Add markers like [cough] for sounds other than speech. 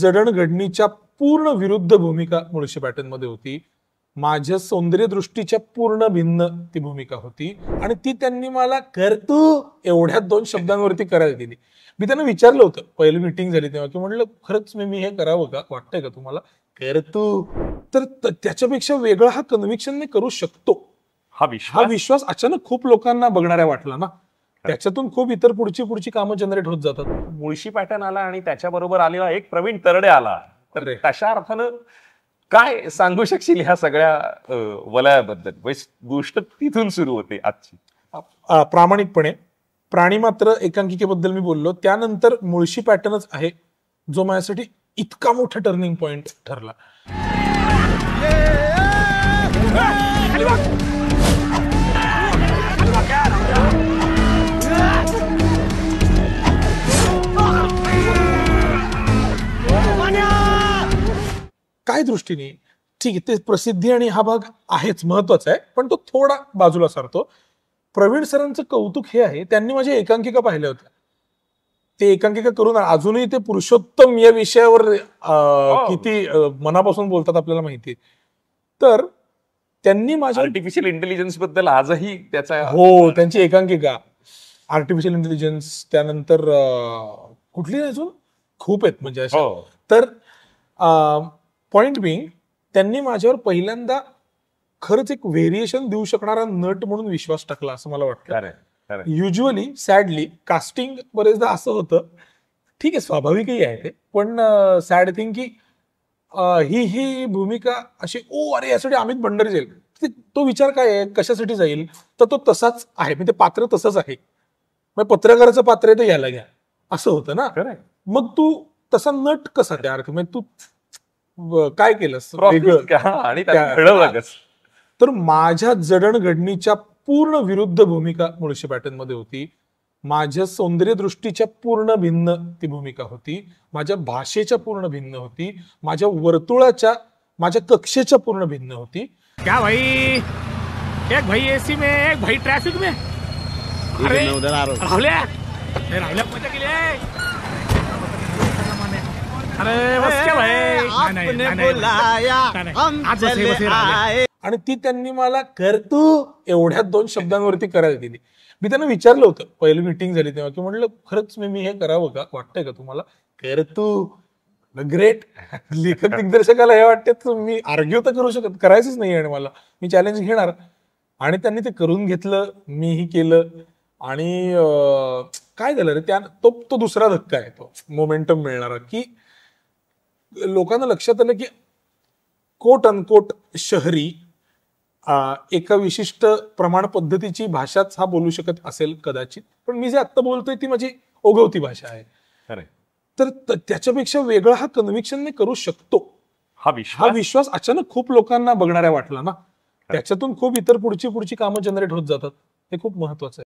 जडणघडणीच्या पूर्ण विरुद्ध भूमिका मुळशी मध्ये होती माझ्या सौंदर्य दृष्टीच्या पूर्ण भिन्न ती भूमिका होती आणि ती त्यांनी मला करतो एवढ्या दोन शब्दांवरती करायला दिली मी त्यांना विचारलं होतं पहिली मीटिंग झाली तेव्हा की म्हटलं खरंच मी मी हे करावं का वाटतंय का तुम्हाला करतो तर त्याच्यापेक्षा वेगळा हा कन्व्हिक्शन मी करू शकतो हा विश्वास हा विश्वास अचानक खूप लोकांना बघणाऱ्या वाटला ना त्याच्यातून खूप इतर पुढची पुढची कामं जनरेट होत जातात मुळशी पॅटर्न आला आणि त्याच्याबरोबर आलेला एक प्रवीण तरडे आला तर तशा अर्थानं काय सांगू शकशील ह्या सगळ्या वलयाबद्दल म्हणजे गोष्ट तिथून सुरू होते आजची प्रामाणिकपणे प्राणी मात्र एकांकिकेबद्दल मी बोललो त्यानंतर मुळशी पॅटर्नच आहे जो माझ्यासाठी इतका मोठा टर्निंग पॉइंट ठरला काय दृष्टीने ठीक आहे ते प्रसिद्धी आणि हा भाग आहेच महत्वाचा आहे पण तो थोडा बाजूला सारतो प्रवीण सरांचं कौतुक हे आहे त्यांनी माझ्या एकांकिका पाहिल्या होत्या ते एकांकिका करून अजूनही ते पुरुषोत्तम या विषयावर हो. किती मनापासून बोलतात आपल्याला माहिती तर त्यांनी माझ्या आर्टिफिशियल इंटेलिजन्स बद्दल आजही त्याचा हो त्यांची एकांकिका आर्टिफिशियल इंटेलिजन्स त्यानंतर कुठली अजून खूप आहेत म्हणजे हो. तर पॉइंट बी त्यांनी माझ्यावर पहिल्यांदा खरंच एक व्हेरिएशन देऊ शकणारा नट म्हणून विश्वास टाकला असं मला वाटतं युजली सॅडली कास्टिंग बरेचदा असं होतं ठीक आहे स्वाभाविकही आहे ते पण सॅड थिंग की ही ही भूमिका अशी ओ अरे यासाठी अमित भंडारी जाईल तो विचार काय आहे कशासाठी जाईल तर तो तसाच आहे म्हणजे पात्र तसंच आहे मग पत्रकाराचं पात्र आहे ते यायला घ्या असं होतं ना मग तू तसा नट कसा त्या अर्थ म्हणजे तू काय केलं आणि तर माझ्या जडणघडणीच्या पूर्ण विरुद्ध भूमिका मुळशी मध्ये होती माझ्या सौंदर्य दृष्टीच्या पूर्ण भिन्न ती भूमिका होती माझ्या भाषेच्या पूर्ण भिन्न होती माझ्या वर्तुळाच्या माझ्या कक्षेच्या पूर्ण भिन्न होती क्या भाई एक भाई एसी में एक भाई ट्रॅफिक में अरे अरे आणि ती त्यांनी मला करतो एवढ्या दोन शब्दांवरती करायला दिली मी त्यांना विचारलं होतं पहिली मिटिंग झाली तेव्हा की म्हटलं खरंच मी मी हे करावं का वाटतंय का तुम्हाला करतो ग्रेट [laughs] लेखक दिग्दर्शकाला हे वाटते मी आर्ग्यू तर करू शकत करायचंच नाही आणि मला मी चॅलेंज घेणार आणि त्यांनी ते करून घेतलं मीही केलं आणि काय झालं रे त्या तो तो दुसरा धक्का आहे तो मोमेंटम मिळणारा की लोकांना लक्षात आलं की कोट अनकोट शहरी एका विशिष्ट प्रमाण पद्धतीची भाषाच हा बोलू शकत असेल कदाचित पण मी जे आत्ता बोलतोय ती माझी ओघवती भाषा आहे तर त्याच्यापेक्षा वेगळा हा कन्व्हिक्शन मी करू शकतो हा विश्वास हा विश्वास अचानक खूप लोकांना बघणाऱ्या वाटला ना त्याच्यातून खूप इतर पुढची पुढची कामं जनरेट होत जातात हे खूप महत्वाचं आहे